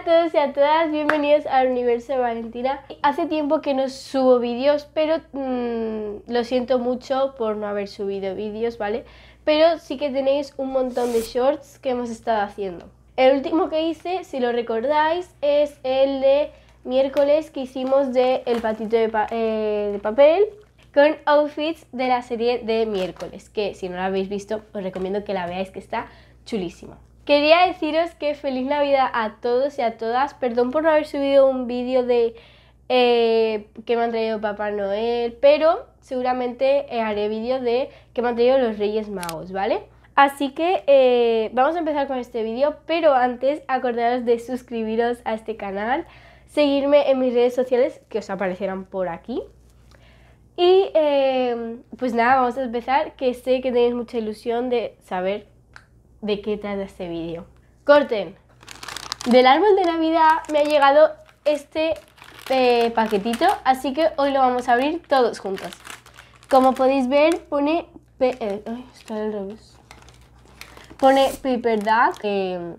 a todos y a todas, bienvenidos al Universo de Valentina. Hace tiempo que no subo vídeos, pero mm, lo siento mucho por no haber subido vídeos, ¿vale? Pero sí que tenéis un montón de shorts que hemos estado haciendo. El último que hice, si lo recordáis, es el de miércoles que hicimos de El patito de, eh, de papel con outfits de la serie de miércoles, que si no la habéis visto, os recomiendo que la veáis que está chulísima. Quería deciros que feliz Navidad a todos y a todas. Perdón por no haber subido un vídeo de eh, que me han traído Papá Noel, pero seguramente eh, haré vídeo de que me han traído los Reyes Magos, ¿vale? Así que eh, vamos a empezar con este vídeo, pero antes acordaros de suscribiros a este canal, seguirme en mis redes sociales que os aparecerán por aquí. Y pues nada, vamos a empezar, que sé que tenéis mucha ilusión de saber de qué trata este vídeo. Corten. Del árbol de Navidad me ha llegado este eh, paquetito, así que hoy lo vamos a abrir todos juntos. Como podéis ver, pone... Eh, ay, está revés. Pone Paper Duck, eh,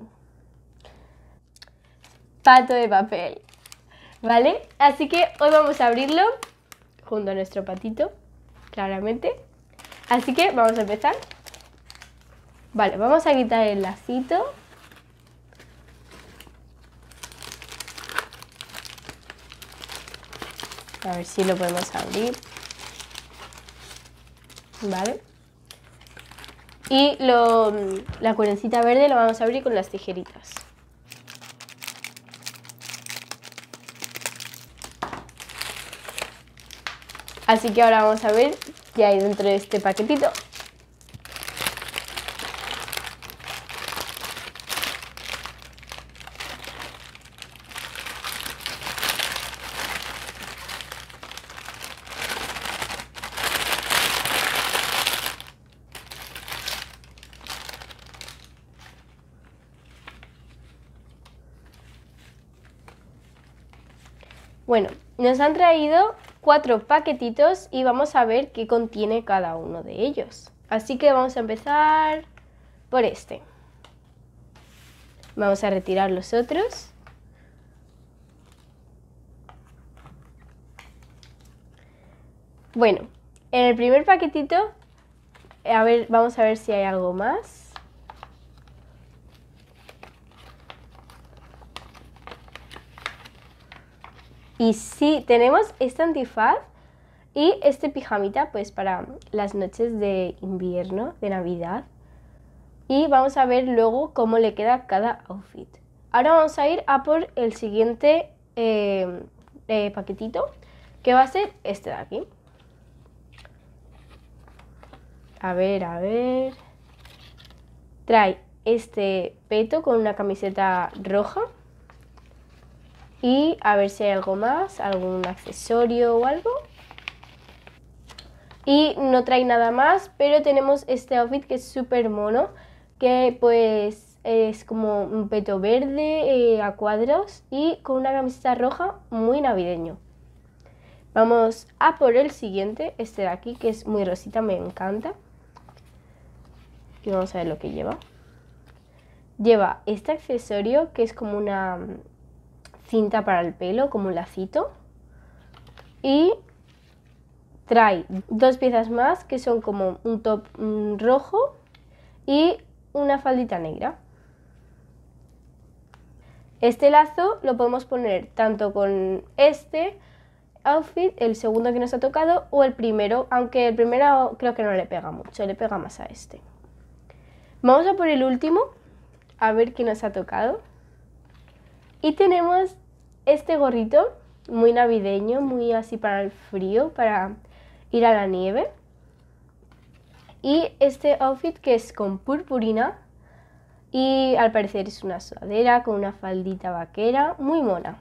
pato de papel, ¿vale? Así que hoy vamos a abrirlo junto a nuestro patito, claramente. Así que vamos a empezar. Vale, vamos a quitar el lacito. A ver si lo podemos abrir. Vale. Y la cuerencita verde lo vamos a abrir con las tijeritas. Así que ahora vamos a ver qué hay dentro de este paquetito. Bueno, nos han traído cuatro paquetitos y vamos a ver qué contiene cada uno de ellos. Así que vamos a empezar por este. Vamos a retirar los otros. Bueno, en el primer paquetito, ver, vamos a ver si hay algo más. Y sí, tenemos este antifaz y este pijamita pues para las noches de invierno, de Navidad. Y vamos a ver luego cómo le queda cada outfit. Ahora vamos a ir a por el siguiente eh, eh, paquetito, que va a ser este de aquí. A ver, a ver. Trae este peto con una camiseta roja y a ver si hay algo más, algún accesorio o algo. Y no trae nada más, pero tenemos este outfit que es súper mono, que pues es como un peto verde eh, a cuadros y con una camiseta roja muy navideño. Vamos a por el siguiente, este de aquí, que es muy rosita, me encanta. Y vamos a ver lo que lleva. Lleva este accesorio que es como una cinta para el pelo como un lacito y trae dos piezas más que son como un top rojo y una faldita negra. Este lazo lo podemos poner tanto con este outfit, el segundo que nos ha tocado, o el primero, aunque el primero creo que no le pega mucho, le pega más a este. Vamos a por el último, a ver qué nos ha tocado. Y tenemos este gorrito, muy navideño, muy así para el frío, para ir a la nieve. Y este outfit que es con purpurina y al parecer es una sudadera con una faldita vaquera, muy mona.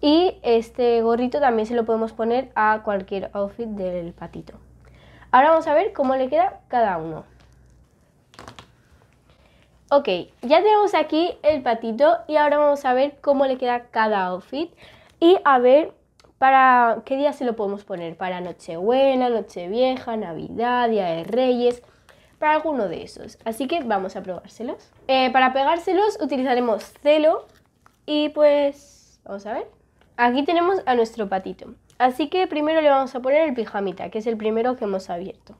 Y este gorrito también se lo podemos poner a cualquier outfit del patito. Ahora vamos a ver cómo le queda cada uno. Ok, ya tenemos aquí el patito y ahora vamos a ver cómo le queda cada outfit y a ver para qué día se lo podemos poner, para Nochebuena, Nochevieja, Navidad, Día de Reyes, para alguno de esos. Así que vamos a probárselos. Eh, para pegárselos utilizaremos celo y pues vamos a ver. Aquí tenemos a nuestro patito. Así que primero le vamos a poner el pijamita, que es el primero que hemos abierto.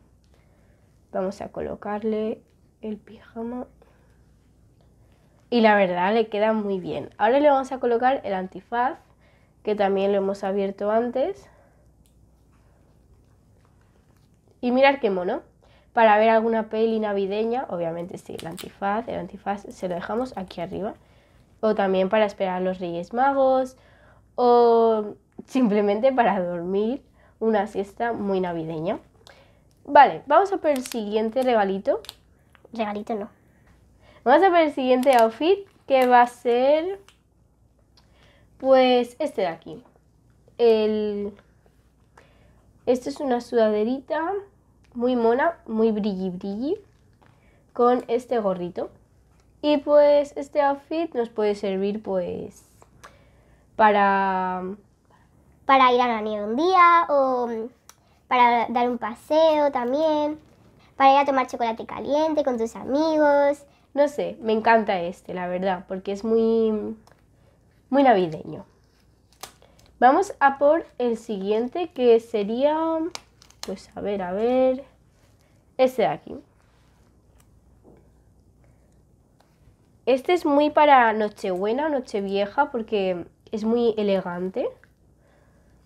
Vamos a colocarle el pijama y la verdad le queda muy bien. Ahora le vamos a colocar el antifaz que también lo hemos abierto antes. Y mirar qué mono. Para ver alguna peli navideña, obviamente sí, el antifaz, el antifaz se lo dejamos aquí arriba. O también para esperar a los Reyes Magos o simplemente para dormir una siesta muy navideña. Vale, vamos a por el siguiente regalito. Regalito no. Vamos a ver el siguiente outfit que va a ser pues este de aquí. El... Esto es una sudaderita muy mona, muy brilli brilli, con este gorrito. Y pues este outfit nos puede servir pues para... Para ir a la nieve un día o para dar un paseo también, para ir a tomar chocolate caliente con tus amigos, no sé, me encanta este, la verdad, porque es muy, muy navideño. Vamos a por el siguiente que sería, pues a ver, a ver, este de aquí. Este es muy para Nochebuena, Nochevieja, porque es muy elegante.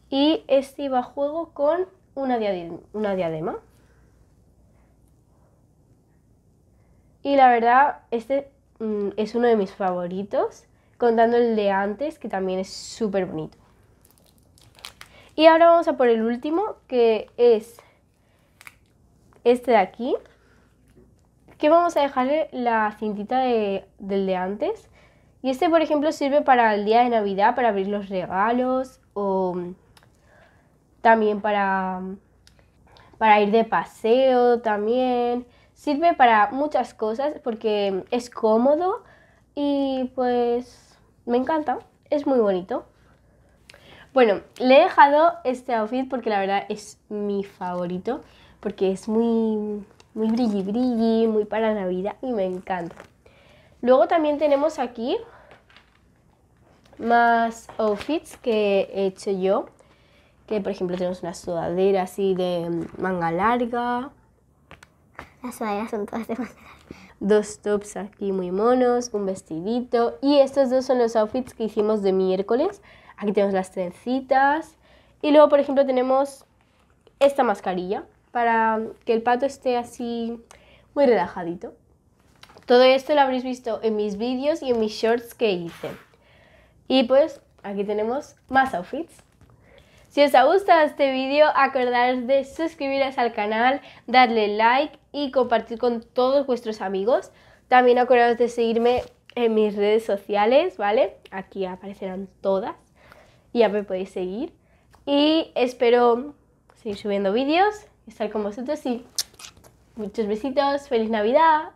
Y este iba a juego con Una diadema. Y la verdad, este mm, es uno de mis favoritos, contando el de antes, que también es súper bonito. Y ahora vamos a por el último, que es este de aquí. Que vamos a dejarle la cintita de, del de antes. Y este, por ejemplo, sirve para el día de Navidad, para abrir los regalos o mm, también para, mm, para ir de paseo también. Sirve para muchas cosas porque es cómodo y pues me encanta, es muy bonito. Bueno, le he dejado este outfit porque la verdad es mi favorito, porque es muy, muy brilli brilli, muy para la vida y me encanta. Luego también tenemos aquí más outfits que he hecho yo, que por ejemplo tenemos una sudadera así de manga larga, las son todas de madera Dos tops aquí muy monos, un vestidito. Y estos dos son los outfits que hicimos de miércoles. Aquí tenemos las trencitas. Y luego, por ejemplo, tenemos esta mascarilla para que el pato esté así muy relajadito. Todo esto lo habréis visto en mis vídeos y en mis shorts que hice. Y pues aquí tenemos más outfits. Si os ha gustado este vídeo, acordaros de suscribiros al canal, darle like y compartir con todos vuestros amigos. También acordaros de seguirme en mis redes sociales, ¿vale? Aquí aparecerán todas. y Ya me podéis seguir. Y espero seguir subiendo vídeos, estar con vosotros y muchos besitos, feliz Navidad.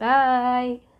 Bye.